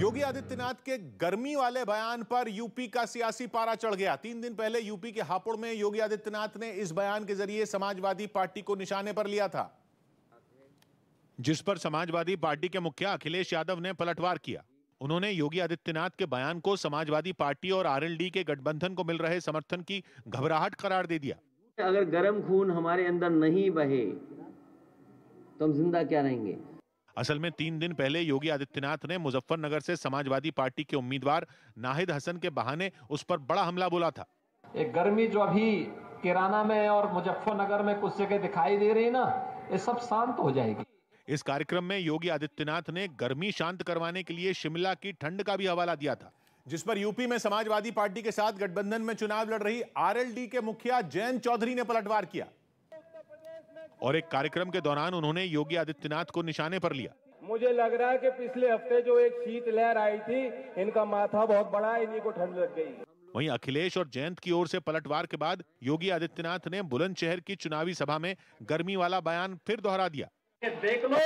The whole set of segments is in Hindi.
योगी आदित्यनाथ के गर्मी वाले बयान पर यूपी का सियासी पारा चढ़ गया तीन दिन पहले यूपी के हापुड़ में योगी आदित्यनाथ ने इस बयान के जरिए समाजवादी पार्टी को निशाने पर लिया था जिस पर समाजवादी पार्टी के मुखिया अखिलेश यादव ने पलटवार किया उन्होंने योगी आदित्यनाथ के बयान को समाजवादी पार्टी और आरएलडी के गठबंधन को मिल रहे समर्थन की घबराहट करार दे दिया अगर गर्म खून हमारे अंदर नहीं बहे तो हम जिंदा क्या रहेंगे असल में तीन दिन पहले योगी आदित्यनाथ ने मुजफ्फरनगर से समाजवादी पार्टी के उम्मीदवार नाहिद हसन के बहाने उस पर बड़ा हमला बोला था एक गर्मी जो अभी किराना में और मुजफ्फरनगर में कुछ जगह दिखाई दे रही ना ये सब शांत हो जाएगी इस कार्यक्रम में योगी आदित्यनाथ ने गर्मी शांत करवाने के लिए शिमला की ठंड का भी हवाला दिया था जिस पर यूपी में समाजवादी पार्टी के साथ गठबंधन में चुनाव लड़ रही आरएलडी के मुखिया जयंत चौधरी ने पलटवार किया और एक कार्यक्रम के दौरान उन्होंने योगी आदित्यनाथ को निशाने पर लिया मुझे लग रहा है कि पिछले हफ्ते जो एक शीत लहर आई थी इनका माथा बहुत बड़ा इन्हीं को ठंड लग गई वहीं अखिलेश और जयंत की ओर से पलटवार के बाद योगी आदित्यनाथ ने बुलंदशहर की चुनावी सभा में गर्मी वाला बयान फिर दोहरा दिया देख लो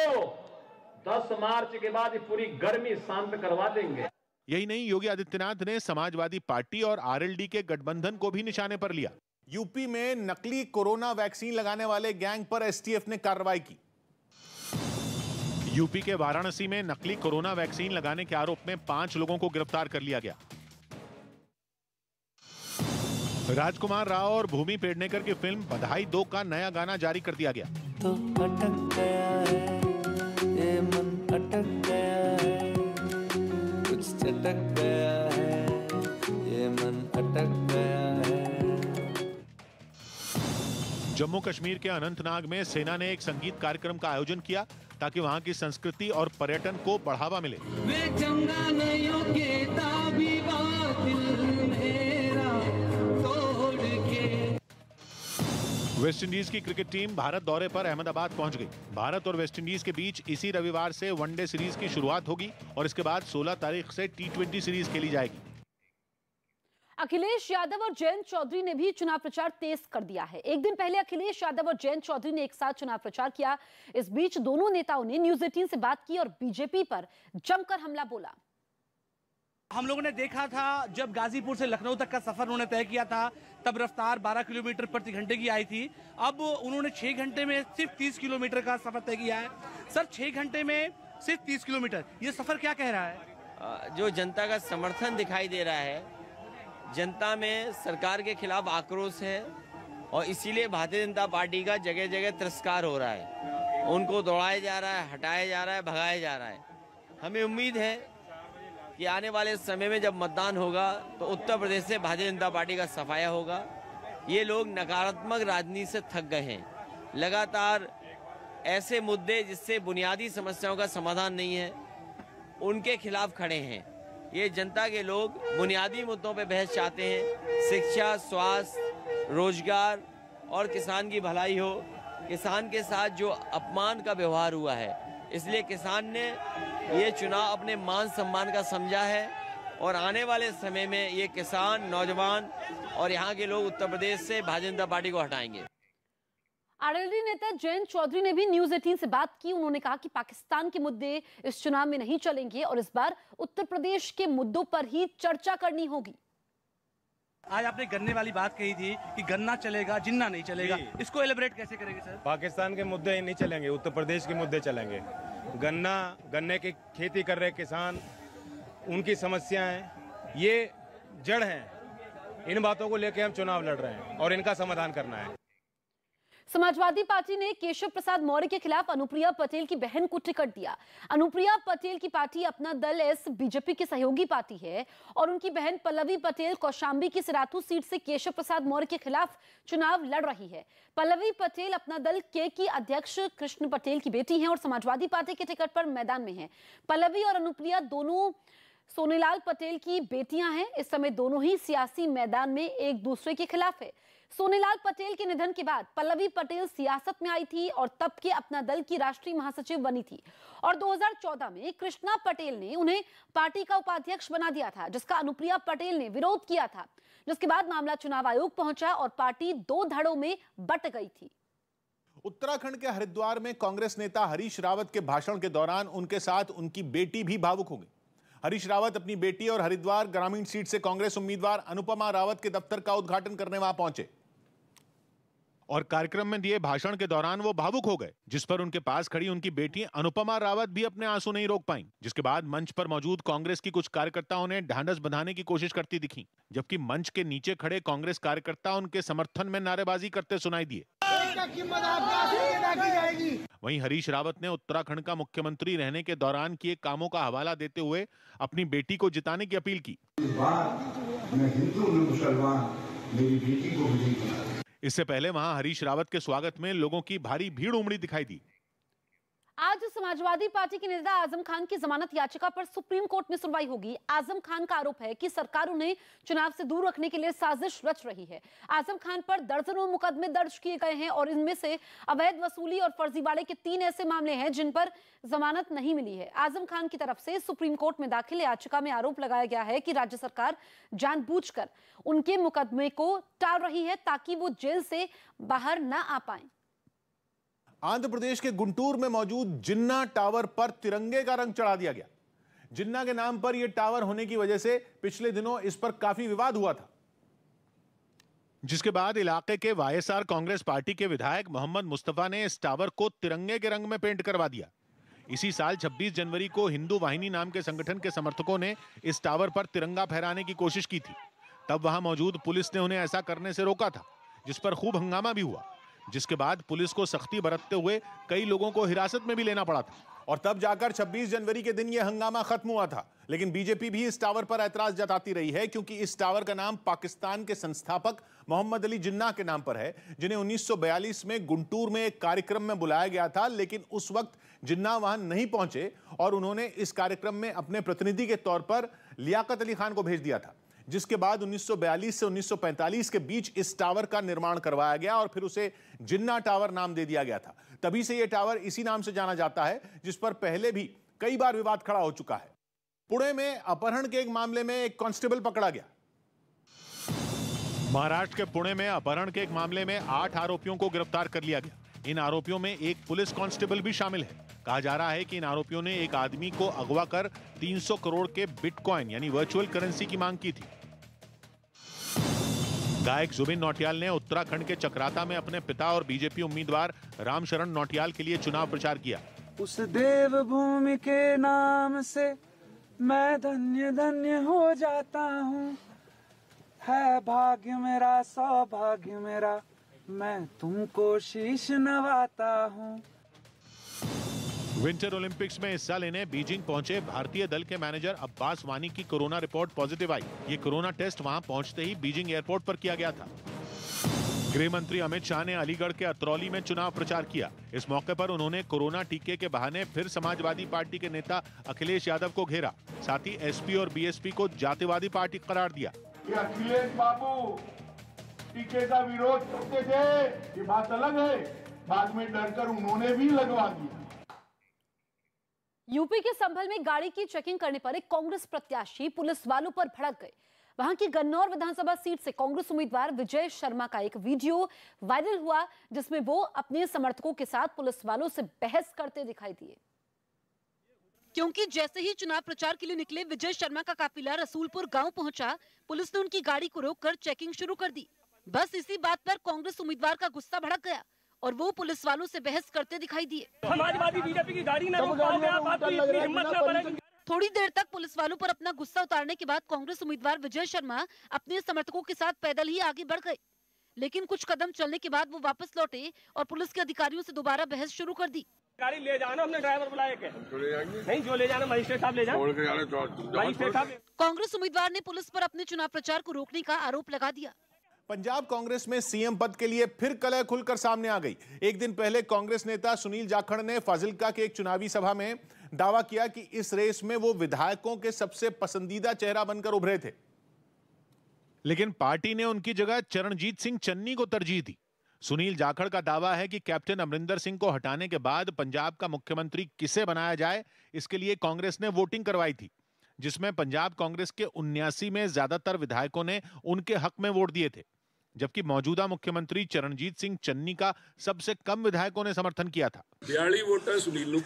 10 मार्च के बाद पूरी गर्मी शांत करवा देंगे यही नहीं योगी आदित्यनाथ ने समाजवादी पार्टी और आरएलडी के गठबंधन को भी निशाने पर लिया यूपी में नकली कोरोना वैक्सीन लगाने वाले गैंग पर एसटीएफ ने कार्रवाई की यूपी के वाराणसी में नकली कोरोना वैक्सीन लगाने के आरोप में पांच लोगों को गिरफ्तार कर लिया गया राजकुमार राव और भूमि पेडनेकर की फिल्म बधाई दो का नया गाना जारी कर दिया गया तो अटक गया है, ये मन अटक गया है, कुछ चटक गया है, मन अटक गया जम्मू कश्मीर के अनंतनाग में सेना ने एक संगीत कार्यक्रम का आयोजन किया ताकि वहां की संस्कृति और पर्यटन को बढ़ावा मिले वेस्टइंडीज की क्रिकेट टीम भारत दौरे पर अहमदाबाद पहुंच गई भारत और वेस्टइंडीज के बीच इसी रविवार से वनडे सीरीज की शुरुआत होगी और इसके बाद 16 तारीख से टी सीरीज खेली जाएगी अखिलेश यादव और जयंत चौधरी ने भी चुनाव प्रचार तेज कर दिया है एक दिन पहले अखिलेश यादव और जयंत चौधरी ने एक साथ चुनाव प्रचार किया इस बीच दोनों नेताओं ने न्यूज एटीन से बात की और बीजेपी पर जमकर हमला बोला हम लोगों ने देखा था जब गाजीपुर से लखनऊ तक का सफर उन्होंने तय किया था तब रफ्तार 12 किलोमीटर प्रति घंटे की आई थी अब उन्होंने 6 घंटे में सिर्फ 30 किलोमीटर का सफर तय किया है सर 6 घंटे में सिर्फ 30 किलोमीटर ये सफर क्या कह रहा है जो जनता का समर्थन दिखाई दे रहा है जनता में सरकार के खिलाफ आक्रोश है और इसीलिए भारतीय जनता पार्टी का जगह जगह तिरस्कार हो रहा है उनको दौड़ाया जा रहा है हटाया जा रहा है भगाया जा रहा है हमें उम्मीद है कि आने वाले समय में जब मतदान होगा तो उत्तर प्रदेश से भारतीय जनता पार्टी का सफाया होगा ये लोग नकारात्मक राजनीति से थक गए हैं लगातार ऐसे मुद्दे जिससे बुनियादी समस्याओं का समाधान नहीं है उनके खिलाफ खड़े हैं ये जनता के लोग बुनियादी मुद्दों पर बहस चाहते हैं शिक्षा स्वास्थ्य रोजगार और किसान की भलाई हो किसान के साथ जो अपमान का व्यवहार हुआ है इसलिए किसान ने ये चुनाव अपने मान सम्मान का समझा है और आने वाले समय में ये किसान नौजवान और यहाँ के लोग उत्तर प्रदेश से भारतीय जनता पार्टी को हटाएंगे आरएलडी नेता जयंत चौधरी ने भी न्यूज एटीन से बात की उन्होंने कहा कि पाकिस्तान के मुद्दे इस चुनाव में नहीं चलेंगे और इस बार उत्तर प्रदेश के मुद्दों पर ही चर्चा करनी होगी आज आपने गन्ने वाली बात कही थी कि गन्ना चलेगा जिन्ना नहीं चलेगा इसको एलिब्रेट कैसे करेंगे सर पाकिस्तान के मुद्दे नहीं चलेंगे उत्तर प्रदेश के मुद्दे चलेंगे गन्ना गन्ने की खेती कर रहे किसान उनकी समस्याएं ये जड़ हैं इन बातों को लेकर हम चुनाव लड़ रहे हैं और इनका समाधान करना है समाजवादी पार्टी ने केशव प्रसाद मौर्य के खिलाफ अनुप्रिया पटेल की बहन को टिकट दिया अनुप्रिया पटेल की पार्टी अपना दल एस बीजेपी की सहयोगी पार्टी है और उनकी बहन पल्लवी पटेल कौशाम्बी की सिराथू सीट से केशव प्रसाद मौर्य के खिलाफ चुनाव लड़ रही है पल्लवी पटेल अपना दल के की अध्यक्ष कृष्ण पटेल की बेटी है और समाजवादी पार्टी के टिकट पर मैदान में है पल्लवी और अनुप्रिया दोनों सोनीलाल पटेल की बेटियां हैं इस समय दोनों ही सियासी मैदान में एक दूसरे के खिलाफ है सोनीलाल पटेल के निधन के बाद पल्लवी पटेल सियासत में आई थी और तब के अपना दल की राष्ट्रीय महासचिव बनी थी और 2014 में कृष्णा पटेल ने उन्हें पार्टी का उपाध्यक्ष बना दिया था जिसका अनुप्रिया पटेल ने विरोध किया था जिसके बाद मामला चुनाव आयोग पहुंचा और पार्टी दो धड़ों में बट गई थी उत्तराखंड के हरिद्वार में कांग्रेस नेता हरीश रावत के भाषण के दौरान उनके साथ उनकी बेटी भी भावुक हो गई हरीश रावत अपनी बेटी और हरिद्वार ग्रामीण सीट से कांग्रेस उम्मीदवार अनुपमा रावत के दफ्तर का उद्घाटन करने वहां पहुंचे और कार्यक्रम में दिए भाषण के दौरान वो भावुक हो गए जिस पर उनके पास खड़ी उनकी बेटी अनुपमा रावत भी अपने आंसू नहीं रोक पाई जिसके बाद मंच पर मौजूद कांग्रेस की कुछ कार्यकर्ताओं ने ढांडस बंधाने की कोशिश करती दिखी जबकि मंच के नीचे खड़े कांग्रेस कार्यकर्ता उनके समर्थन में नारेबाजी करते सुनाई दिए वहीं हरीश रावत ने उत्तराखंड का मुख्यमंत्री रहने के दौरान किए कामों का हवाला देते हुए अपनी बेटी को जिताने की अपील की इससे पहले वहां हरीश रावत के स्वागत में लोगों की भारी भीड़ उमड़ी दिखाई दी समाजवादी पार्टी के नेता आजम खान की जमानत याचिका पर सुप्रीम कोर्ट में सुनवाई होगी आजम खान का आरोप है कि सरकार उन्हें चुनाव से दूर रखने के लिए साजिश रच रही है आजम खान पर दर्जनों मुकदमे दर्ज किए गए हैं और इनमें से अवैध वसूली और फर्जीवाड़े के तीन ऐसे मामले हैं जिन पर जमानत नहीं मिली है आजम खान की तरफ से सुप्रीम कोर्ट में दाखिल याचिका में आरोप लगाया गया है कि राज्य सरकार जानबूझकर उनके मुकदमे को टाल रही है ताकि वो जेल से बाहर न आ पाए आंध्र प्रदेश के गुंटूर में मौजूद जिन्ना टावर पर तिरंगे का रंग चढ़ा दिया गया जिन्ना के नाम पर यह टावर होने की वजह से पिछले दिनों इस पर काफी विवाद हुआ था जिसके बाद इलाके के वाईएसआर कांग्रेस पार्टी के विधायक मोहम्मद मुस्तफा ने इस टावर को तिरंगे के रंग में पेंट करवा दिया इसी साल 26 जनवरी को हिंदू वाहिनी नाम के संगठन के समर्थकों ने इस टावर पर तिरंगा फहराने की कोशिश की थी तब वहां मौजूद पुलिस ने उन्हें ऐसा करने से रोका था जिस पर खूब हंगामा भी हुआ जिसके बाद पुलिस को सख्ती बरतते हुए कई लोगों को हिरासत में भी लेना पड़ा था और तब जाकर 26 जनवरी के दिन यह हंगामा खत्म हुआ था लेकिन बीजेपी भी इस टावर पर ऐतराज जताती रही है क्योंकि इस टावर का नाम पाकिस्तान के संस्थापक मोहम्मद अली जिन्ना के नाम पर है जिन्हें 1942 में गुंटूर में एक कार्यक्रम में बुलाया गया था लेकिन उस वक्त जिन्ना वहां नहीं पहुंचे और उन्होंने इस कार्यक्रम में अपने प्रतिनिधि के तौर पर लियाकत अली खान को भेज दिया था जिसके बाद 1942 से 1945 के बीच इस टावर का निर्माण करवाया गया और फिर उसे जिन्ना टावर नाम दे दिया गया था तभी से यह टावर इसी नाम से जाना जाता है जिस पर पहले भी कई बार विवाद खड़ा हो चुका है पुणे में अपहरण के एक मामले में एक कांस्टेबल पकड़ा गया महाराष्ट्र के पुणे में अपहरण के एक मामले में आठ आरोपियों को गिरफ्तार कर लिया गया इन आरोपियों में एक पुलिस कांस्टेबल भी शामिल है कहा जा रहा है कि इन आरोपियों ने एक आदमी को अगवा कर 300 करोड़ के बिटकॉइन यानी वर्चुअल करेंसी की मांग की थी गायक जुबिन नौटियाल ने उत्तराखंड के चक्राता में अपने पिता और बीजेपी उम्मीदवार रामशरण नौटियाल के लिए चुनाव प्रचार किया उस देव भूमि के नाम से मैं धन्य धन्य हो जाता हूँ है भाग्य मेरा सौभाग्य मेरा मैं तुमको शीश नवाता हूँ विंटर ओलंपिक्स में हिस्सा लेने बीजिंग पहुंचे भारतीय दल के मैनेजर अब्बास वानी की कोरोना रिपोर्ट पॉजिटिव आई ये कोरोना टेस्ट वहां पहुंचते ही बीजिंग एयरपोर्ट पर किया गया था गृह मंत्री अमित शाह ने अलीगढ़ के अतरौली में चुनाव प्रचार किया इस मौके पर उन्होंने कोरोना टीके के बहाने फिर समाजवादी पार्टी के नेता अखिलेश यादव को घेरा साथ ही एसपी और बीएसपी को जातिवादी पार्टी करार दिया अखिलेश बाबू टीके का विरोध करते थे ये बात अलग है बाद में कर उन्होंने भी लगवा दिया यूपी के संभल में गाड़ी की चेकिंग करने पर एक कांग्रेस प्रत्याशी पुलिस वालों पर भड़क गए वहां की गन्नौर विधानसभा सीट से कांग्रेस उम्मीदवार विजय शर्मा का एक वीडियो वायरल हुआ जिसमें वो अपने समर्थकों के साथ पुलिस वालों से बहस करते दिखाई दिए क्योंकि जैसे ही चुनाव प्रचार के लिए निकले विजय शर्मा का काफिला रसूलपुर गांव पहुंचा पुलिस ने उनकी गाड़ी को रोककर चेकिंग शुरू कर दी बस इसी बात पर कांग्रेस उम्मीदवार का गुस्सा भड़क गया और वो पुलिस वालों से बहस करते दिखाई दिए समाजवादी बीजेपी की गाड़ी हिम्मत थोड़ी देर तक पुलिस वालों पर अपना गुस्सा उतारने के बाद कांग्रेस उम्मीदवार विजय शर्मा अपने समर्थकों के साथ पैदल ही आगे बढ़ गए लेकिन कुछ कदम चलने के बाद वो वापस लौटे और पुलिस के अधिकारियों से दोबारा बहस शुरू कर दी गाड़ी ले जाना हमने ड्राइवर बुलाया नहीं जो ले जाना मजिस्ट्रेट साहब ले जाना तो कांग्रेस उम्मीदवार ने पुलिस पर अपने चुनाव प्रचार को रोकने का आरोप लगा दिया पंजाब कांग्रेस में सीएम पद के लिए फिर कलह खुलकर सामने आ गई एक दिन पहले कांग्रेस नेता सुनील जाखड़ ने फाजिलका के एक चुनावी सभा में दावा किया कि इस रेस में वो विधायकों के सबसे पसंदीदा चेहरा बनकर उभरे थे लेकिन पार्टी ने उनकी जगह चरणजीत सिंह चन्नी को तरजीह दी सुनील जाखड़ का दावा है कि कैप्टन अमरिंदर सिंह को हटाने के बाद पंजाब का मुख्यमंत्री किसे बनाया जाए इसके लिए कांग्रेस ने वोटिंग करवाई थी जिसमें पंजाब कांग्रेस के उन्यासी में ज्यादातर विधायकों ने उनके हक में वोट दिए थे जबकि मौजूदा मुख्यमंत्री चरणजीत सिंह चन्नी का सबसे कम विधायकों ने समर्थन किया था बयाली वोटा सुनील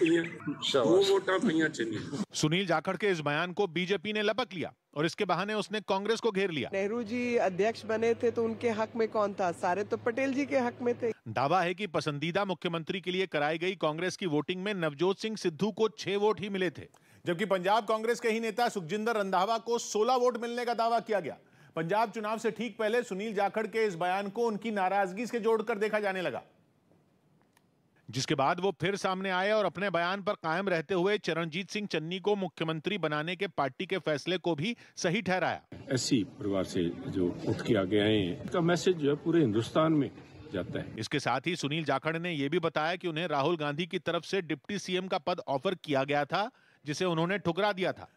दो वोटा चन्नी सुनील जाखड़ के इस बयान को बीजेपी ने लपक लिया और इसके बहाने उसने कांग्रेस को घेर लिया नेहरू जी अध्यक्ष बने थे तो उनके हक में कौन था सारे तो पटेल जी के हक में थे दावा है कि पसंदीदा मुख्यमंत्री के लिए कराई गई कांग्रेस की वोटिंग में नवजोत सिंह सिद्धू को छह वोट ही मिले थे जबकि पंजाब कांग्रेस के ही नेता सुखजिंदर रंधावा को सोलह वोट मिलने का दावा किया गया पंजाब चुनाव से ठीक पहले सुनील जाखड़ के इस बयान को उनकी नाराजगी से जोड़कर देखा जाने लगा जिसके बाद वो फिर सामने आए और अपने बयान पर कायम रहते हुए चरणजीत सिंह चन्नी को मुख्यमंत्री बनाने के पार्टी के फैसले को भी सही ठहराया ऐसी परिवार से जो उठ के आगे आए हैं इनका मैसेज जो है पूरे हिंदुस्तान में जाता है इसके साथ ही सुनील जाखड़ ने ये भी बताया कि उन्हें राहुल गांधी की तरफ से डिप्टी सीएम का पद ऑफर किया गया था जिसे उन्होंने ठुकरा दिया था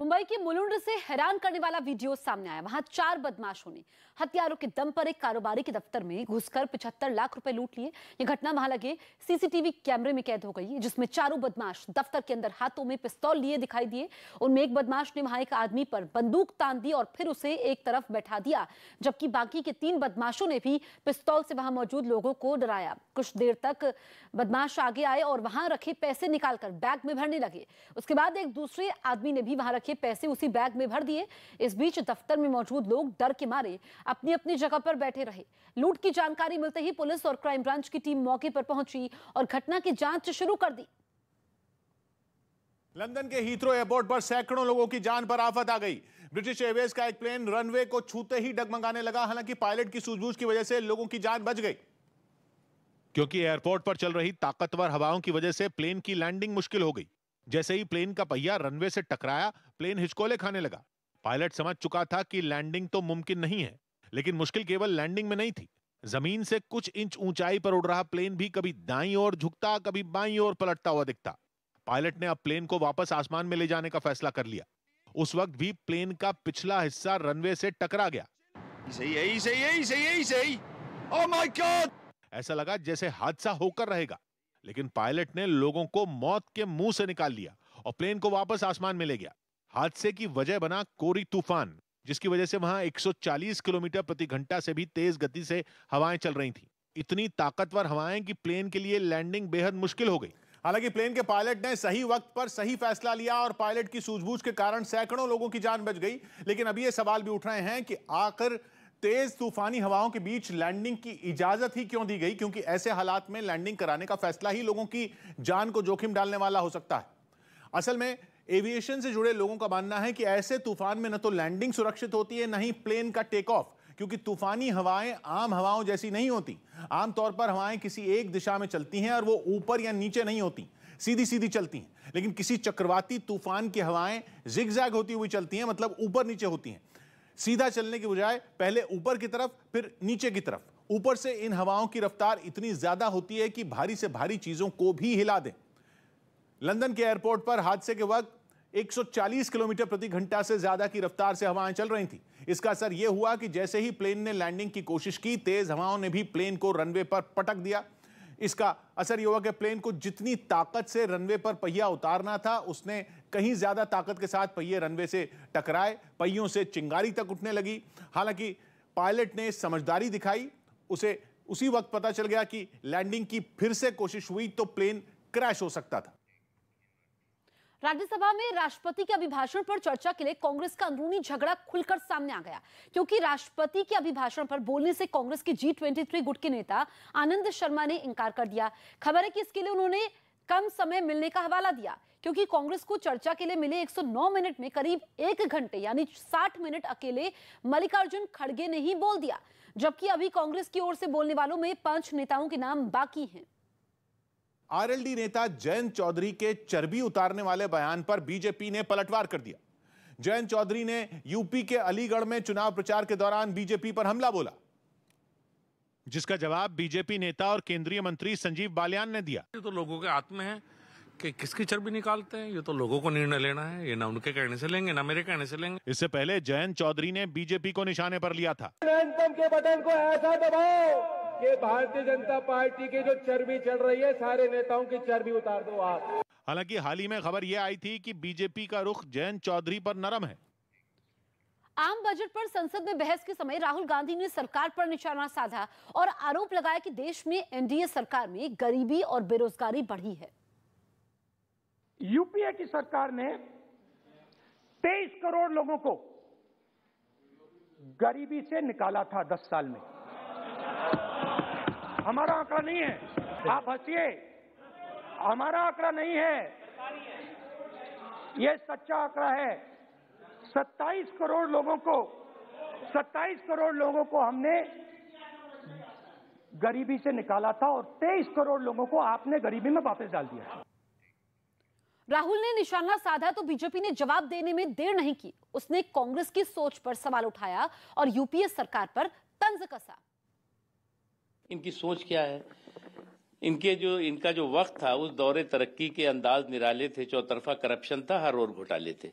मुंबई के मुलुंड से हैरान करने वाला वीडियो सामने आया वहां चार बदमाशों ने हथियारों के दम पर एक कारोबारी के दफ्तर में घुसकर 75 लाख रुपए लूट लिए यह घटना वहां लगे सीसीटीवी कैमरे में कैद हो गई जिसमें चारों बदमाश दफ्तर के अंदर हाथों में पिस्तौल लिए दिखाई दिए उनमें एक बदमाश ने वहां एक आदमी पर बंदूक तान दी और फिर उसे एक तरफ बैठा दिया जबकि बाकी के तीन बदमाशों ने भी पिस्तौल से वहां मौजूद लोगों को डराया कुछ देर तक बदमाश आगे आए और वहां रखे पैसे निकालकर बैग में भरने लगे उसके बाद एक दूसरे आदमी ने भी वहां रखे रखे पैसे उसी बैग में भर दिए इस बीच दफ्तर में मौजूद लोग डर के मारे अपनी अपनी जगह पर बैठे रहे लूट की जानकारी मिलते ही पुलिस और क्राइम ब्रांच की टीम मौके पर पहुंची और घटना की जांच शुरू कर दी लंदन के हीथ्रो एयरपोर्ट पर सैकड़ों लोगों की जान पर आफत आ गई ब्रिटिश एयरवेज का एक प्लेन रनवे को छूते ही डगमगाने लगा हालांकि पायलट की सूझबूझ की वजह से लोगों की जान बच गई क्योंकि एयरपोर्ट पर चल रही ताकतवर हवाओं की वजह से प्लेन की लैंडिंग मुश्किल हो गई जैसे ही प्लेन का पहिया रनवे से टकराया प्लेन हिचकोले खाने लगा पायलट समझ चुका था कि लैंडिंग तो मुमकिन नहीं है लेकिन मुश्किल केवल लैंडिंग में नहीं थी जमीन से कुछ इंच ऊंचाई पर उड़ रहा प्लेन भी कभी दाई ओर झुकता कभी बाई ओर पलटता हुआ दिखता पायलट ने अब प्लेन को वापस आसमान में ले जाने का फैसला कर लिया उस वक्त भी प्लेन का पिछला हिस्सा रनवे से टकरा गया सही है, सही है, सही है, सही। Oh ऐसा लगा जैसे हादसा होकर रहेगा लेकिन पायलट ने लोगों को मौत के मुंह से निकाल लिया और प्लेन को वापस आसमान में ले गया हादसे की वजह बना कोरी तूफान जिसकी वजह से वहां 140 किलोमीटर प्रति घंटा से भी तेज गति से हवाएं चल रही थी इतनी ताकतवर हवाएं कि प्लेन के लिए लैंडिंग बेहद मुश्किल हो गई हालांकि प्लेन के पायलट ने सही वक्त पर सही फैसला लिया और पायलट की सूझबूझ के कारण सैकड़ों लोगों की जान बच गई लेकिन अभी ये सवाल भी उठ रहे हैं कि आखिर तेज तूफानी हवाओं के बीच लैंडिंग की इजाजत ही क्यों दी गई क्योंकि ऐसे हालात में लैंडिंग कराने का फैसला ही लोगों की जान को जोखिम डालने वाला हो सकता है असल में एविएशन से जुड़े लोगों का मानना है कि ऐसे तूफान में न तो लैंडिंग सुरक्षित होती है न ही प्लेन का टेक ऑफ क्योंकि तूफानी हवाएं आम हवाओं जैसी नहीं होती आमतौर पर हवाएं किसी एक दिशा में चलती हैं और वो ऊपर या नीचे नहीं होती सीधी सीधी चलती हैं लेकिन किसी चक्रवाती तूफान की हवाएं जिगजैग होती हुई चलती हैं मतलब ऊपर नीचे होती हैं सीधा चलने की बजाय पहले ऊपर की तरफ फिर नीचे की तरफ ऊपर से इन हवाओं की रफ्तार इतनी ज्यादा होती है कि भारी से भारी चीजों को भी हिला दें लंदन के एयरपोर्ट पर हादसे के वक्त 140 किलोमीटर प्रति घंटा से ज्यादा की रफ्तार से हवाएं चल रही थी इसका असर यह हुआ कि जैसे ही प्लेन ने लैंडिंग की कोशिश की तेज हवाओं ने भी प्लेन को रनवे पर पटक दिया इसका असर यह हुआ कि प्लेन को जितनी ताकत से रनवे पर पहिया उतारना था उसने कहीं ज़्यादा ताकत के साथ पहिए रनवे से टकराए पहियों से चिंगारी तक उठने लगी हालांकि पायलट ने समझदारी दिखाई उसे उसी वक्त पता चल गया कि लैंडिंग की फिर से कोशिश हुई तो प्लेन क्रैश हो सकता था राज्यसभा में राष्ट्रपति के अभिभाषण पर चर्चा के लिए कांग्रेस का अंदरूनी झगड़ा खुलकर सामने आ गया क्योंकि राष्ट्रपति के अभिभाषण पर बोलने से कांग्रेस के जी ट्वेंटी गुट के नेता आनंद शर्मा ने इनकार कर दिया खबर है कि इसके लिए उन्होंने कम समय मिलने का हवाला दिया क्योंकि कांग्रेस को चर्चा के लिए मिले 109 मिनट में करीब एक घंटे यानी 60 मिनट अकेले मल्लिकार्जुन खड़गे ने ही बोल दिया जबकि अभी कांग्रेस की ओर से बोलने वालों में पांच नेताओं के नाम बाकी हैं आरएलडी नेता जयंत चौधरी के चर्बी उतारने वाले बयान पर बीजेपी ने पलटवार कर दिया जयंत चौधरी ने यूपी के अलीगढ़ में चुनाव प्रचार के दौरान बीजेपी पर हमला बोला जिसका जवाब बीजेपी नेता और केंद्रीय मंत्री संजीव बालियान ने दिया ये तो लोगों के हाथ में है कि किसकी चर्बी निकालते हैं ये तो लोगों को निर्णय लेना है ये ना उनके कहने से लेंगे ना मेरे कहने से लेंगे इससे पहले जयंत चौधरी ने बीजेपी को निशाने पर लिया था के बटन को ऐसा दबाओ कि भारतीय जनता पार्टी की जो चर्बी चल रही है सारे नेताओं की चर्बी उतार दो आप हालांकि हाल ही में खबर ये आई थी कि बीजेपी का रुख जयंत चौधरी पर नरम है आम बजट पर संसद में बहस के समय राहुल गांधी ने सरकार पर निशाना साधा और आरोप लगाया कि देश में एनडीए सरकार में गरीबी और बेरोजगारी बढ़ी है यूपीए की सरकार ने 23 करोड़ लोगों को गरीबी से निकाला था 10 साल में हमारा आंकड़ा नहीं है आप हंसिए हमारा आंकड़ा नहीं है यह सच्चा आंकड़ा है सत्ताईस करोड़ लोगों को सत्ताईस करोड़ लोगों को हमने गरीबी से निकाला था और तेईस करोड़ लोगों को आपने गरीबी में वापस डाल दिया राहुल ने निशाना साधा तो बीजेपी ने जवाब देने में देर नहीं की उसने कांग्रेस की सोच पर सवाल उठाया और यूपीए सरकार पर तंज कसा इनकी सोच क्या है इनके जो इनका जो वक्त था उस दौरे तरक्की के अंदाज निराले थे चौतरफा करप्शन था हर और घोटाले थे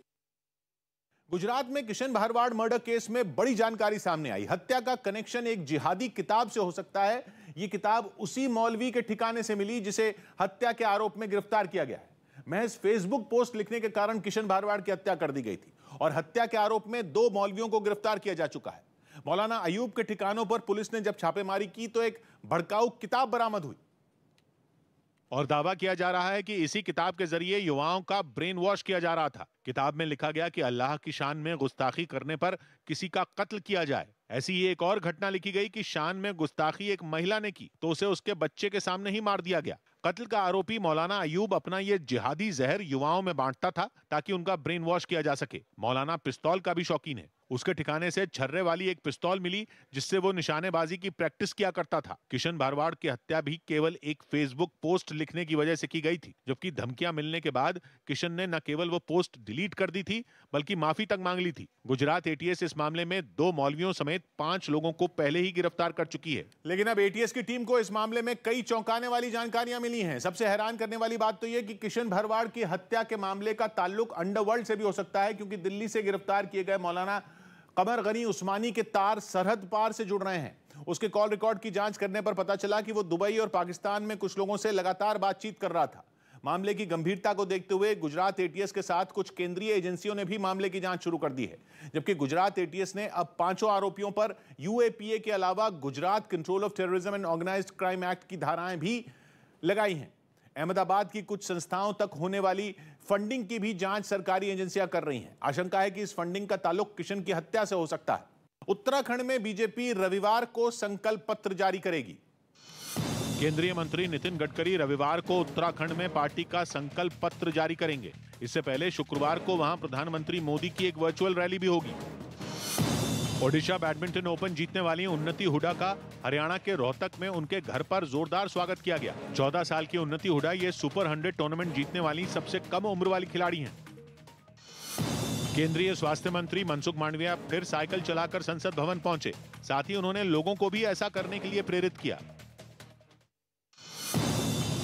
गुजरात में किशन भारवाड़ मर्डर केस में बड़ी जानकारी सामने आई हत्या का कनेक्शन एक जिहादी किताब से हो सकता है ये किताब उसी मौलवी के ठिकाने से मिली जिसे हत्या के आरोप में गिरफ्तार किया गया है महज फेसबुक पोस्ट लिखने के कारण किशन भारवाड़ की हत्या कर दी गई थी और हत्या के आरोप में दो मौलवियों को गिरफ्तार किया जा चुका है मौलाना अयूब के ठिकानों पर पुलिस ने जब छापेमारी की तो एक भड़काऊ किताब बरामद हुई और दावा किया जा रहा है कि इसी किताब के जरिए युवाओं का ब्रेन वॉश किया जा रहा था किताब में लिखा गया कि अल्लाह की शान में गुस्ताखी करने पर किसी का कत्ल किया जाए ऐसी ही एक और घटना लिखी गई कि शान में गुस्ताखी एक महिला ने की तो उसे उसके बच्चे के सामने ही मार दिया गया कत्ल का आरोपी मौलाना अयूब अपना ये जिहादी जहर युवाओं में बांटता था ताकि उनका ब्रेन वॉश किया जा सके मौलाना पिस्तौल का भी शौकीन है उसके ठिकाने से छर्रे वाली एक पिस्तौल मिली जिससे वो निशानेबाजी की प्रैक्टिस किया करता था किशन भारवाड़ की हत्या भी केवल एक फेसबुक पोस्ट लिखने की वजह से की गई थी जबकि धमकियां मिलने के बाद किशन ने न केवल वो पोस्ट डिलीट कर दी थी बल्कि माफी तक मांग ली थी गुजरात एटीएस इस मामले में दो मौलवियों समेत पांच लोगों को पहले ही गिरफ्तार कर चुकी है लेकिन अब एटीएस की टीम को इस मामले में कई चौंकाने वाली जानकारियां मिली है सबसे हैरान करने वाली बात तो यह की किशन भरवाड़ की हत्या के मामले का ताल्लुक अंडरवर्ल्ड से भी हो सकता है क्योंकि दिल्ली से गिरफ्तार किए गए मौलाना कमर गनी उस्मानी के तार सरहद पार से जुड़ रहे हैं उसके कॉल रिकॉर्ड की जांच करने पर पता चला कि वो दुबई और पाकिस्तान में कुछ लोगों से लगातार बातचीत कर रहा था मामले की गंभीरता को देखते हुए गुजरात एटीएस के साथ कुछ केंद्रीय एजेंसियों ने भी मामले की जांच शुरू कर दी है जबकि गुजरात एटीएस ने अब पांचों आरोपियों पर यूएपीए के अलावा Gujarat control of terrorism and organised crime act की धाराएं भी लगाई हैं अहमदाबाद की कुछ संस्थाओं तक होने वाली फंडिंग की भी जांच सरकारी एजेंसियां कर रही हैं आशंका है कि इस फंडिंग का ताल्लुक किशन की हत्या से हो सकता है उत्तराखंड में बीजेपी रविवार को संकल्प पत्र जारी करेगी केंद्रीय मंत्री नितिन गडकरी रविवार को उत्तराखंड में पार्टी का संकल्प पत्र जारी करेंगे इससे पहले शुक्रवार को वहां प्रधानमंत्री मोदी की एक वर्चुअल रैली भी होगी ओडिशा बैडमिंटन ओपन जीतने वाली उन्नति हुडा का हरियाणा के रोहतक में उनके घर पर जोरदार स्वागत किया गया चौदह साल की उन्नति हुडा ये सुपर हंड्रेड टूर्नामेंट जीतने वाली सबसे कम उम्र वाली खिलाड़ी हैं केंद्रीय स्वास्थ्य मंत्री मनसुख मांडविया फिर साइकिल चलाकर संसद भवन पहुंचे साथ ही उन्होंने लोगों को भी ऐसा करने के लिए प्रेरित किया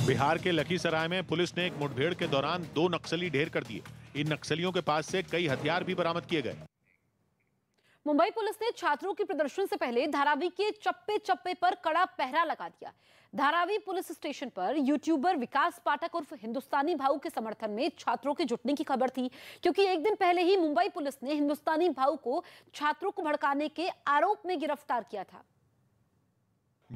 बिहार के लखीसराय में पुलिस ने एक मुठभेड़ के दौरान दो नक्सली ढेर कर दिए इन नक्सलियों के पास से कई हथियार भी बरामद किए गए मुंबई पुलिस ने छात्रों के प्रदर्शन से पहले धारावी के चप्पे चप्पे पर कड़ा पहरा लगा दिया धारावी पुलिस स्टेशन पर यूट्यूबर विकास पाठक उर्फ हिंदुस्तानी भाऊ के समर्थन में छात्रों के जुटने की खबर थी क्योंकि एक दिन पहले ही मुंबई पुलिस ने हिंदुस्तानी भाऊ को छात्रों को भड़काने के आरोप में गिरफ्तार किया था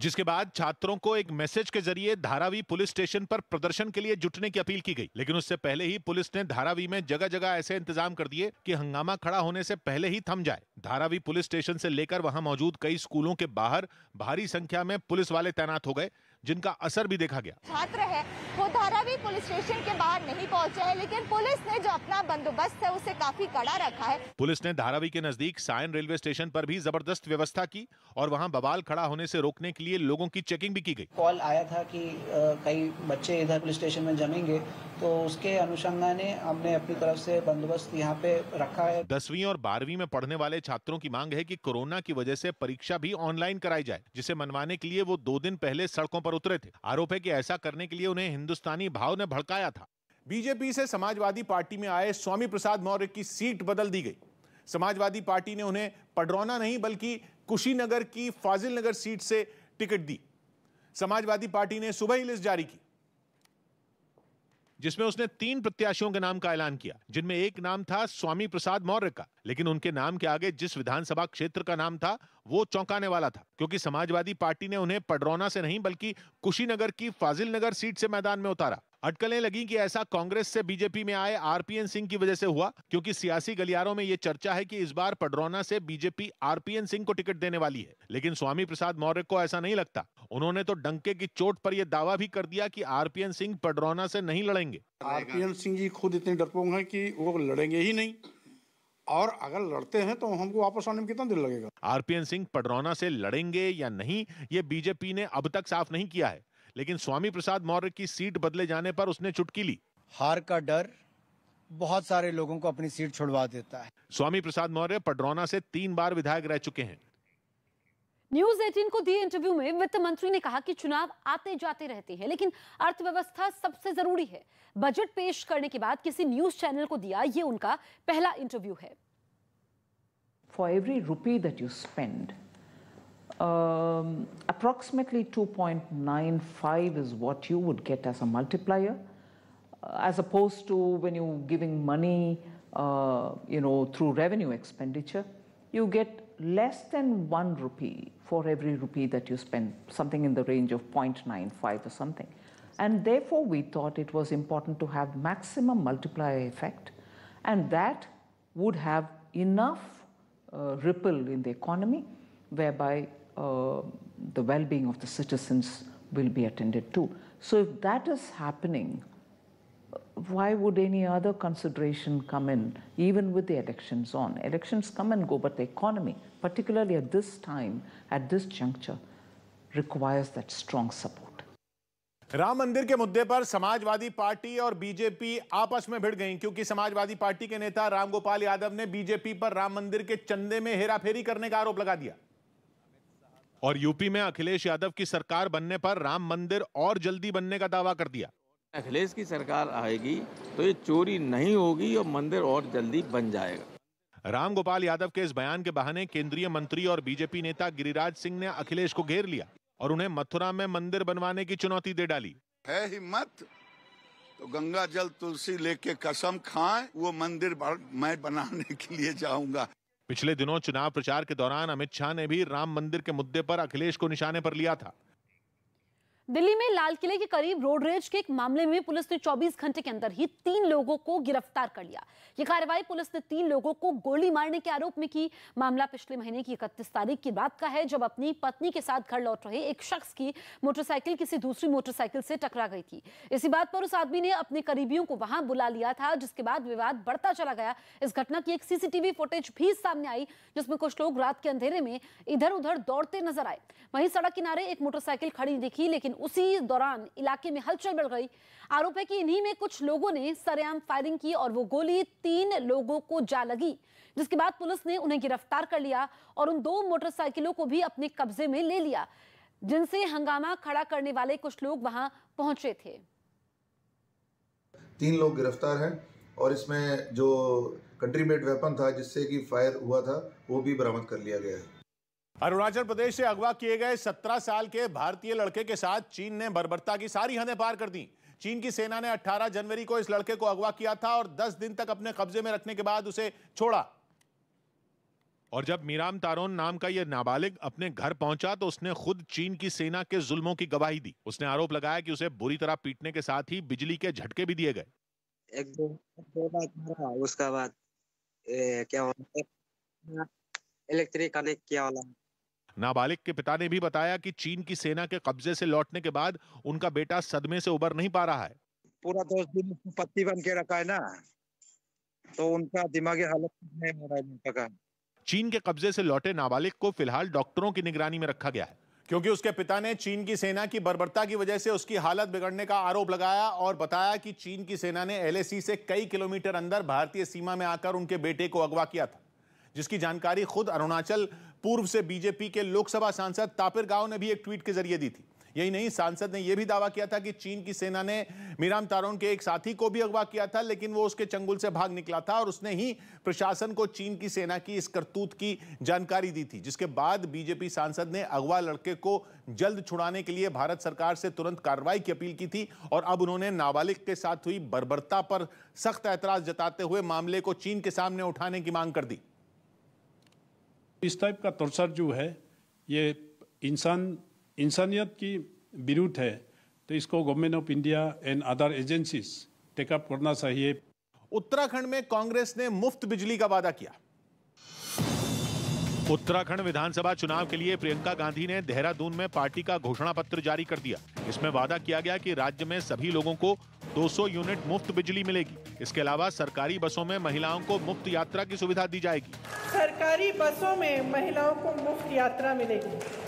जिसके बाद छात्रों को एक मैसेज के जरिए धारावी पुलिस स्टेशन पर प्रदर्शन के लिए जुटने की अपील की गई लेकिन उससे पहले ही पुलिस ने धारावी में जगह जगह ऐसे इंतजाम कर दिए कि हंगामा खड़ा होने से पहले ही थम जाए धारावी पुलिस स्टेशन से लेकर वहां मौजूद कई स्कूलों के बाहर भारी संख्या में पुलिस वाले तैनात हो गए जिनका असर भी देखा गया छात्र है वो धारावी पुलिस स्टेशन के बाहर नहीं पहुंचे हैं लेकिन पुलिस ने जो अपना बंदोबस्त है उसे काफी कड़ा रखा है पुलिस ने धारावी के नजदीक सायन रेलवे स्टेशन पर भी जबरदस्त व्यवस्था की और वहाँ बवाल खड़ा होने से रोकने के लिए लोगों की चेकिंग भी की गई कॉल आया था की कई बच्चे इधर पुलिस स्टेशन में जमेंगे तो उसके अनुसंगा ने हमने अपनी तरफ से बंदोबस्त यहाँ पे रखा है दसवीं और बारहवीं में पढ़ने वाले छात्रों की मांग है की कोरोना की वजह ऐसी परीक्षा भी ऑनलाइन कराई जाए जिसे मनवाने के लिए वो दो दिन पहले सड़कों पर उतरे थे आरोप है कि ऐसा करने के लिए उन्हें हिंदुस्तानी भाव ने भड़काया था बीजेपी से समाजवादी पार्टी में आए स्वामी प्रसाद मौर्य की सीट बदल दी गई समाजवादी पार्टी ने उन्हें पडरौना नहीं बल्कि कुशीनगर की नगर सीट से टिकट दी समाजवादी पार्टी ने सुबह ही लिस्ट जारी की जिसमें उसने तीन प्रत्याशियों के नाम का ऐलान किया जिनमें एक नाम था स्वामी प्रसाद मौर्य का लेकिन उनके नाम के आगे जिस विधानसभा क्षेत्र का नाम था वो चौंकाने वाला था क्योंकि समाजवादी पार्टी ने उन्हें पडरौना से नहीं बल्कि कुशीनगर की फाजिल नगर सीट से मैदान में उतारा अटकलें लगी कि ऐसा कांग्रेस से बीजेपी में आए आरपीएन सिंह की वजह से हुआ क्योंकि सियासी गलियारों में यह चर्चा है कि इस बार पडरौना से बीजेपी आरपीएन सिंह को टिकट देने वाली है लेकिन स्वामी प्रसाद मौर्य को ऐसा नहीं लगता उन्होंने तो डंके की चोट पर यह दावा भी कर दिया कि आरपीएन सिंह पडरौना से नहीं लड़ेंगे आरपीएन सिंह जी खुद इतने डरपोक हैं कि वो लड़ेंगे ही नहीं और अगर लड़ते हैं तो हमको वापस आने में कितना दिन लगेगा आरपीएन सिंह पडरौना से लड़ेंगे या नहीं ये बीजेपी ने अब तक साफ नहीं किया है लेकिन स्वामी प्रसाद मौर्य की सीट बदले जाने पर उसने चुटकी ली हार का डर बहुत सारे लोगों को अपनी सीट छुड़वा देता है स्वामी प्रसाद मौर्य पडरौना से तीन बार विधायक रह चुके हैं न्यूज 18 को दिए इंटरव्यू में वित्त मंत्री ने कहा कि चुनाव आते जाते रहते हैं लेकिन अर्थव्यवस्था सबसे जरूरी है बजट पेश करने के बाद किसी न्यूज चैनल को दिया ये उनका पहला इंटरव्यू है for every rupee that you spend um, approximately 2.95 is what you would get as a multiplier, uh, as opposed to when you're giving money, uh, you know, through revenue expenditure, you get less than one rupee for every rupee that you spend, something in the range of 0.95 or something. And therefore, we thought it was important to have maximum multiplier effect, and that would have enough uh, ripple in the economy whereby uh, the well-being of the citizens will be attended to. So if that is happening, why would any other consideration come in, even with the elections on? Elections come and go, but the economy, particularly at this time, at this juncture, requires that strong support. Ram Mandir के मुद्दे पर समाजवादी पार्टी और बीजेपी आपस में भिड़ गईं क्योंकि समाजवादी पार्टी के नेता रामगोपाल यादव ने बीजेपी पर राम मंदिर के चंदे में हेराफेरी करने का आरोप लगा दिया और यूपी में अखिलेश यादव की सरकार बनने पर राम मंदिर और जल्दी बनने का दावा कर दिया अखिलेश की सरकार आएगी तो ये चोरी नहीं होगी और मंदिर और जल्दी बन जाएगा राम गोपाल यादव के इस बयान के बहाने केंद्रीय मंत्री और बीजेपी नेता गिरिराज सिंह ने अखिलेश को घेर लिया और उन्हें मथुरा में मंदिर बनवाने की चुनौती दे डाली है हिम्मत तो गंगा जल तुलसी लेके कसम खाए वो मंदिर मैं बनाने के लिए जाऊंगा पिछले दिनों चुनाव प्रचार के दौरान अमित शाह ने भी राम मंदिर के मुद्दे पर अखिलेश को निशाने पर लिया था दिल्ली में लाल किले के करीब रोडरेज के एक मामले में पुलिस ने 24 घंटे के अंदर ही तीन लोगों को गिरफ्तार कर लिया ये कार्रवाई पुलिस ने तीन लोगों को गोली मारने के आरोप में की मामला पिछले महीने की इकतीस तारीख की बात का है जब अपनी पत्नी के साथ घर लौट रहे एक शख्स की मोटरसाइकिल किसी दूसरी मोटरसाइकिल से टकरा गई थी इसी बात पर उस आदमी ने अपने करीबियों को वहां बुला लिया था जिसके बाद विवाद बढ़ता चला गया इस घटना की एक सीसीटीवी फुटेज भी सामने आई जिसमें कुछ लोग रात के अंधेरे में इधर उधर दौड़ते नजर आए वहीं सड़क किनारे एक मोटरसाइकिल खड़ी दिखी लेकिन उसी दौरान इलाके में हलचल बढ़ गई आरोप है कि इन्हीं में कुछ लोगों ने सरेआम फायरिंग की और वो गोली तीन लोगों को जा लगी जिसके बाद पुलिस ने उन्हें गिरफ्तार कर लिया और उन दो मोटरसाइकिलों को भी अपने कब्जे में ले लिया जिनसे हंगामा खड़ा करने वाले कुछ लोग वहां पहुंचे थे तीन लोग गिरफ्तार हैं और इसमें जो कंट्री मेड वेपन था जिससे कि फायर हुआ था वो भी बरामद कर लिया गया है अरुणाचल प्रदेश से अगवा किए गए 17 साल के भारतीय लड़के के साथ चीन ने बर्बरता की सारी हदें पार कर दी चीन की सेना ने 18 जनवरी को इस लड़के को अगवा किया था और 10 दिन तक अपने कब्जे में रखने के बाद उसे छोड़ा और जब मीराम तारोन नाम का यह नाबालिग अपने घर पहुंचा तो उसने खुद चीन की सेना के जुल्मों की गवाही दी उसने आरोप लगाया कि उसे बुरी तरह पीटने के साथ ही बिजली के झटके भी दिए गए एक दो, दो उसका बाद ए, क्या इलेक्ट्रिक कनेक्ट किया वाला नाबालिग के पिता ने भी बताया कि चीन की सेना के कब्जे से लौटने के बाद उनका बेटा सदमे से उबर नहीं पा रहा है पूरा दस दिन पत्ती बन के रखा है ना तो उनका दिमागी हालत नहीं चीन के कब्जे से लौटे नाबालिग को फिलहाल डॉक्टरों की निगरानी में रखा गया है क्योंकि उसके पिता ने चीन की सेना की बर्बरता की वजह से उसकी हालत बिगड़ने का आरोप लगाया और बताया कि चीन की सेना ने एलएसी से कई किलोमीटर अंदर भारतीय सीमा में आकर उनके बेटे को अगवा किया था जिसकी जानकारी खुद अरुणाचल पूर्व से बीजेपी के लोकसभा सांसद तापिर गांव ने भी एक ट्वीट के जरिए दी थी यही नहीं सांसद ने यह भी दावा किया था कि चीन की सेना ने मीराम तारोन के एक साथी को भी अगवा किया था लेकिन वो उसके चंगुल से भाग निकला था और उसने ही प्रशासन को चीन की सेना की इस करतूत की जानकारी दी थी जिसके बाद बीजेपी सांसद ने अगवा लड़के को जल्द छुड़ाने के लिए भारत सरकार से तुरंत कार्रवाई की अपील की थी और अब उन्होंने नाबालिग के साथ हुई बर्बरता पर सख्त ऐतराज जताते हुए मामले को चीन के सामने उठाने की मांग कर दी इस टाइप का टॉर्चर जो है ये इंसान इंसानियत की विरुद्ध है तो इसको government of India and other agencies take up करना चाहिए उत्तराखंड में कांग्रेस ने मुफ्त बिजली का वादा किया उत्तराखंड विधानसभा चुनाव के लिए प्रियंका गांधी ने देहरादून में पार्टी का घोषणा पत्र जारी कर दिया इसमें वादा किया गया कि राज्य में सभी लोगों को 200 यूनिट मुफ्त बिजली मिलेगी इसके अलावा सरकारी बसों में महिलाओं को मुफ्त यात्रा की सुविधा दी जाएगी सरकारी बसों में महिलाओं को मुफ्त यात्रा मिलेगी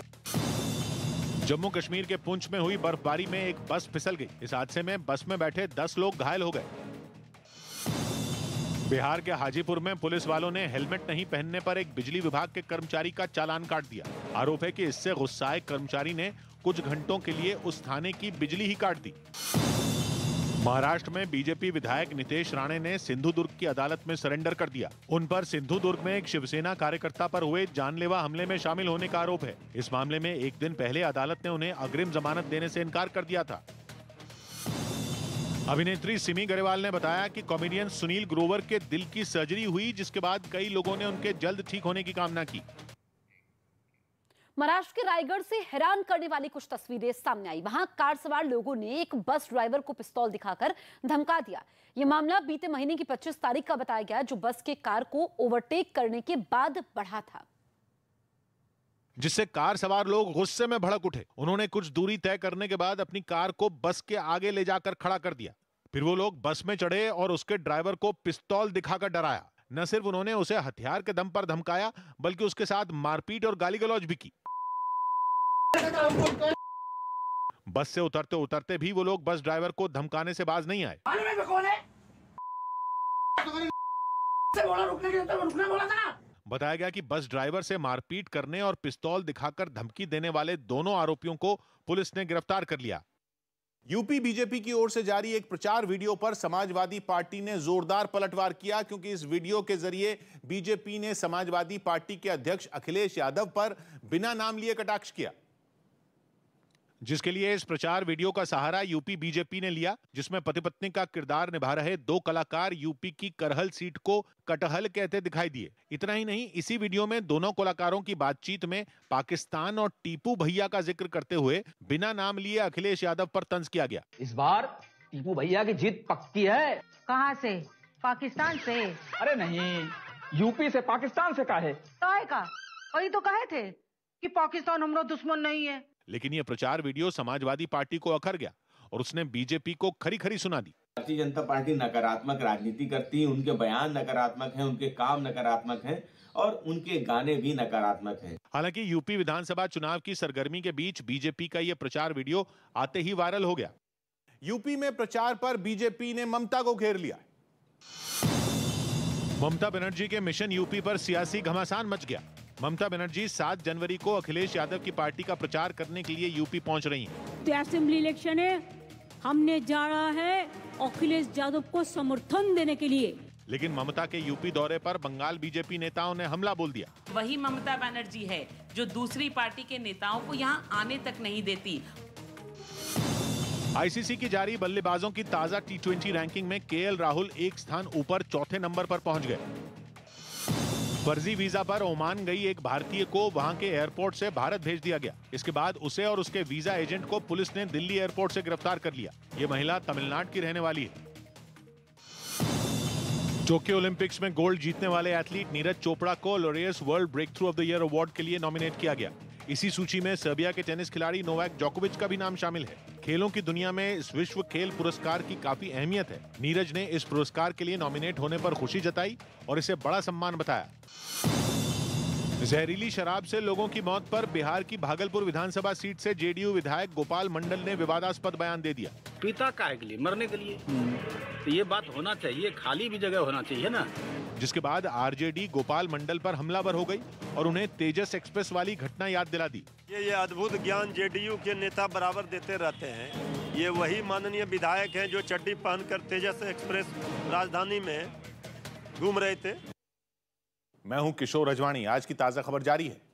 जम्मू कश्मीर के पुंछ में हुई बर्फबारी में एक बस फिसल गई इस हादसे में बस में बैठे दस लोग घायल हो गए बिहार के हाजीपुर में पुलिस वालों ने हेलमेट नहीं पहनने पर एक बिजली विभाग के कर्मचारी का चालान काट दिया आरोप है कि इससे गुस्साए कर्मचारी ने कुछ घंटों के लिए उस थाने की बिजली ही काट दी महाराष्ट्र में बीजेपी विधायक नितेश राणे ने सिंधु दुर्ग की अदालत में सरेंडर कर दिया उन पर सिंधु दुर्ग में एक शिवसेना कार्यकर्ता पर हुए जानलेवा हमले में शामिल होने का आरोप है इस मामले में एक दिन पहले अदालत ने उन्हें अग्रिम जमानत देने से इनकार कर दिया था अभिनेत्री सिमी गरेवाल ने बताया कि कॉमेडियन सुनील ग्रोवर के दिल की सर्जरी हुई जिसके बाद कई लोगों ने उनके जल्द ठीक होने की कामना की महाराष्ट्र के रायगढ़ से हैरान करने वाली कुछ तस्वीरें सामने आई वहां कार सवार लोगों ने एक बस ड्राइवर को पिस्तौल दिखाकर धमका दिया यह मामला बीते महीने की 25 तारीख का बताया गया जो बस के कार को ओवरटेक करने के बाद बढ़ा था जिससे कार सवार लोग गुस्से में भड़क उठे उन्होंने कुछ दूरी तय करने के बाद अपनी कार को बस के आगे ले जाकर खड़ा कर दिया फिर वो लोग बस में चढ़े और उसके ड्राइवर को पिस्तौल दिखाकर डराया न सिर्फ उन्होंने उसे हथियार के दम पर धमकाया बल्कि उसके साथ मारपीट और गाली गलौज भी की बस से उतरते उतरते भी वो लोग बस ड्राइवर को धमकाने से बाज नहीं आए रुकने के बोला था बताया गया कि बस ड्राइवर से मारपीट करने और पिस्तौल दिखाकर धमकी देने वाले दोनों आरोपियों को पुलिस ने गिरफ्तार कर लिया यूपी बीजेपी की ओर से जारी एक प्रचार वीडियो पर समाजवादी पार्टी ने जोरदार पलटवार किया क्योंकि इस वीडियो के जरिए बीजेपी ने समाजवादी पार्टी के अध्यक्ष अखिलेश यादव पर बिना नाम लिए कटाक्ष किया जिसके लिए इस प्रचार वीडियो का सहारा यूपी बीजेपी ने लिया जिसमें पति पत्नी का किरदार निभा रहे दो कलाकार यूपी की करहल सीट को कटहल कहते दिखाई दिए इतना ही नहीं इसी वीडियो में दोनों कलाकारों की बातचीत में पाकिस्तान और टीपू भैया का जिक्र करते हुए बिना नाम लिए अखिलेश यादव पर तंज किया गया इस बार टीपू भैया की जीत पक्की है कहाँ से पाकिस्तान से अरे नहीं यूपी से पाकिस्तान से काहे काहे का वही तो कहे थे कि पाकिस्तान हमारा दुश्मन नहीं है लेकिन यह प्रचार वीडियो समाजवादी पार्टी को अखर गया और उसने बीजेपी को खरी खरी सुना दी भारतीय जनता पार्टी नकारात्मक राजनीति करती है उनके बयान नकारात्मक है उनके काम नकारात्मक है और उनके गाने भी नकारात्मक है हालांकि यूपी विधानसभा चुनाव की सरगर्मी के बीच बीजेपी का यह प्रचार वीडियो आते ही वायरल हो गया यूपी में प्रचार पर बीजेपी ने ममता को घेर लिया ममता बनर्जी के मिशन यूपी पर सियासी घमासान मच गया ममता बनर्जी 7 जनवरी को अखिलेश यादव की पार्टी का प्रचार करने के लिए यूपी पहुंच रही तो असेंबली इलेक्शन है हमने जाना है अखिलेश यादव को समर्थन देने के लिए लेकिन ममता के यूपी दौरे पर बंगाल बीजेपी नेताओं ने हमला बोल दिया वही ममता बनर्जी है जो दूसरी पार्टी के नेताओं को यहाँ आने तक नहीं देती आईसीसी की जारी बल्लेबाजों की ताजा टी रैंकिंग में केएल राहुल एक स्थान ऊपर चौथे नंबर पर पहुंच गए फर्जी वीजा पर ओमान गई एक भारतीय को वहां के एयरपोर्ट से भारत भेज दिया गया इसके बाद उसे और उसके वीजा एजेंट को पुलिस ने दिल्ली एयरपोर्ट से गिरफ्तार कर लिया ये महिला तमिलनाडु की रहने वाली है टोक्यो ओलंपिक्स में गोल्ड जीतने वाले एथलीट नीरज चोपड़ा को Laureus world breakthrough of the year award के लिए नॉमिनेट किया गया इसी सूची में सर्बिया के टेनिस खिलाड़ी नोवैक जोकोविच का भी नाम शामिल है खेलों की दुनिया में इस विश्व खेल पुरस्कार की काफी अहमियत है नीरज ने इस पुरस्कार के लिए नॉमिनेट होने पर खुशी जताई और इसे बड़ा सम्मान बताया जहरीली शराब से लोगों की मौत पर बिहार की भागलपुर विधानसभा सीट से जेडीयू विधायक गोपाल मंडल ने विवादास्पद बयान दे दिया पिता का मरने के लिए तो ये बात होना चाहिए खाली भी जगह होना चाहिए ना जिसके बाद आरजेडी गोपाल मंडल पर हमलावर हो गई और उन्हें तेजस एक्सप्रेस वाली घटना याद दिला दी ये ये अद्भुत ज्ञान जेडीयू के नेता बराबर देते रहते हैं ये वही माननीय विधायक हैं जो चड्डी पहनकर तेजस एक्सप्रेस राजधानी में घूम रहे थे मैं हूं किशोर रजवाणी आज की ताजा खबर जारी है